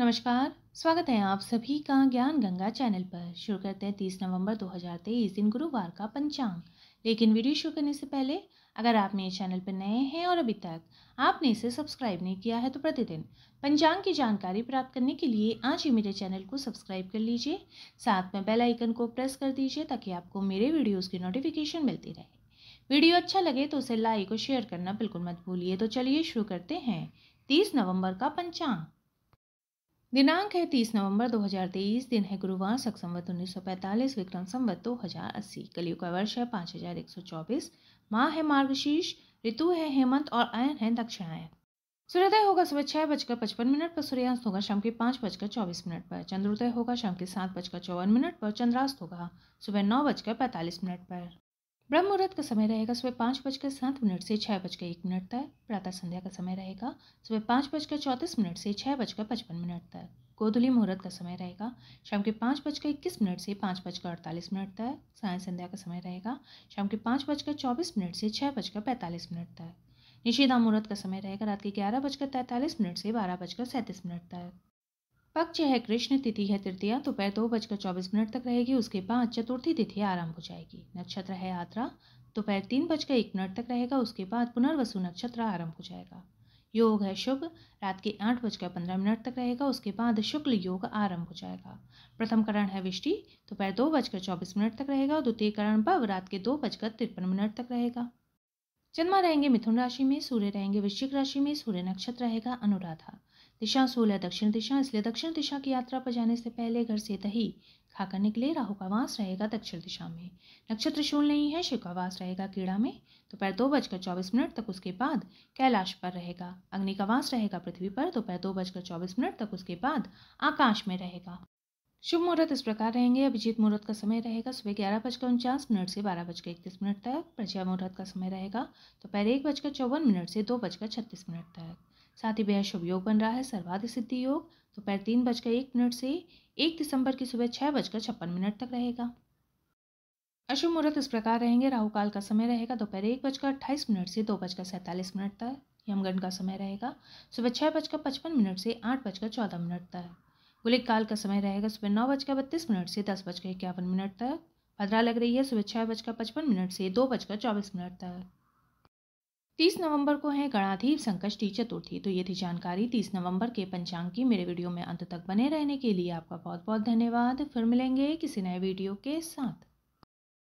नमस्कार स्वागत है आप सभी का ज्ञान गंगा चैनल पर शुरू करते हैं तीस नवंबर 2023 दिन गुरुवार का पंचांग लेकिन वीडियो शुरू करने से पहले अगर आप मेरे चैनल पर नए हैं और अभी तक आपने इसे सब्सक्राइब नहीं किया है तो प्रतिदिन पंचांग की जानकारी प्राप्त करने के लिए आज ही मेरे चैनल को सब्सक्राइब कर लीजिए साथ में बेल आइकन को प्रेस कर दीजिए ताकि आपको मेरे वीडियोज़ की नोटिफिकेशन मिलती रहे वीडियो अच्छा लगे तो उसे लाइक और शेयर करना बिल्कुल मत भूलिए तो चलिए शुरू करते हैं तीस नवम्बर का पंचांग दिनांक है तीस नवंबर 2023 दिन है गुरुवार सक संवत उन्नीस सौ पैंतालीस विक्रम संवत दो हजार अस्सी कलियुग का वर्ष है पाँच हजार एक सौ चौबीस माह है मार्गशीर्ष ऋतु है हेमंत और अयन है दक्षिणायन सूर्योदय होगा सुबह छह बजकर पचपन मिनट पर सूर्यास्त होगा शाम के पाँच बजकर चौबीस मिनट पर चंद्रोदय होगा शाम के सात बजकर चौवन मिनट पर चंद्रास्त होगा सुबह नौ बजकर पैंतालीस मिनट पर ब्रह्म मुहूर्त का समय रहेगा सुबह पाँच बजकर सात मिनट से छः बजकर एक मिनट तक प्रातः संध्या का समय रहेगा सुबह पाँच बजकर चौंतीस मिनट से छः बजकर पचपन मिनट तक गोधुली मुहूर्त का समय रहेगा शाम के पाँच बजकर इक्कीस मिनट से पाँच बजकर अड़तालीस मिनट तक साय संध्या का समय रहेगा शाम के पाँच बजकर चौबीस मिनट से छः बजकर पैंतालीस मिनट तक निशिदा मुहूर्त का समय रहेगा रात के ग्यारह बजकर तैंतालीस मिनट से बारह बजकर सैंतीस मिनट तक पक्ष है कृष्ण तिथि है तृतीया दोपहर तो दो बजकर चौबीस मिनट तक रहेगी उसके बाद चतुर्थी तिथि आरंभ हो जाएगी नक्षत्र है यात्रा दोपहर तो तीन बजकर एक मिनट तक रहेगा उसके बाद पुनर्वसु नक्षत्र आरंभ हो जाएगा योग है शुभ रात के आठ बजकर पंद्रह मिनट तक रहेगा उसके बाद शुक्ल योग आरंभ हो जाएगा प्रथम करण है विष्टि दोपहर तो दो बजकर चौबीस मिनट तक रहेगा और द्वितीय करण भव रात के दो बजकर तिरपन मिनट तक रहेगा चंद्रमा रहेंगे मिथुन राशि में सूर्य रहेंगे वृश्चिक राशि में सूर्य नक्षत्र रहेगा अनुराधा दिशा सोलह है दक्षिण दिशा इसलिए दक्षिण दिशा की यात्रा पर जाने से पहले घर से दही खाकर निकले राहु का वास रहेगा दक्षिण दिशा में नक्षत्र शूल नहीं है शिव का वास रहेगा कीड़ा में दोपहर दो बजकर चौबीस मिनट तक उसके बाद कैलाश पर रहेगा अग्नि का वास रहेगा पृथ्वी पर दोपहर दो बजकर चौबीस मिनट तक उसके बाद आकाश में रहेगा शुभ मुहूर्त इस प्रकार रहेंगे अभिजीत मुहूर्त का समय रहेगा सुबह ग्यारह बजकर उनचास मिनट से बारह बजकर इकतीस मिनट तक प्रजया मुहूर्त का समय रहेगा दोपहर एक बजकर चौवन मिनट से दो बजकर छत्तीस मिनट तक साथ ही बेहद शुभ योग बन रहा है सर्वाधिक सिद्धि योग दोपहर तो तीन बजकर एक मिनट से एक दिसंबर की सुबह छः बजकर छप्पन मिनट तक रहेगा अशुभ मुहूर्त इस प्रकार रहेंगे राहु काल का समय रहेगा दोपहर एक बजकर अट्ठाईस मिनट से दो बजकर सैंतालीस मिनट तक यमगण का समय रहेगा सुबह छह बजकर पचपन मिनट से आठ बजकर चौदह मिनट तक गुलिक काल का समय रहेगा सुबह नौ बजकर बत्तीस मिनट से दस बजकर इक्यावन मिनट तक भद्रा लग रही है सुबह छह बजकर पचपन मिनट से दो बजकर चौबीस मिनट तक तीस नवंबर को है गणाधीप संकष्टी चतुर्थी तो ये थी जानकारी तीस नवंबर के पंचांग की मेरे वीडियो में अंत तक बने रहने के लिए आपका बहुत बहुत धन्यवाद फिर मिलेंगे किसी नए वीडियो के साथ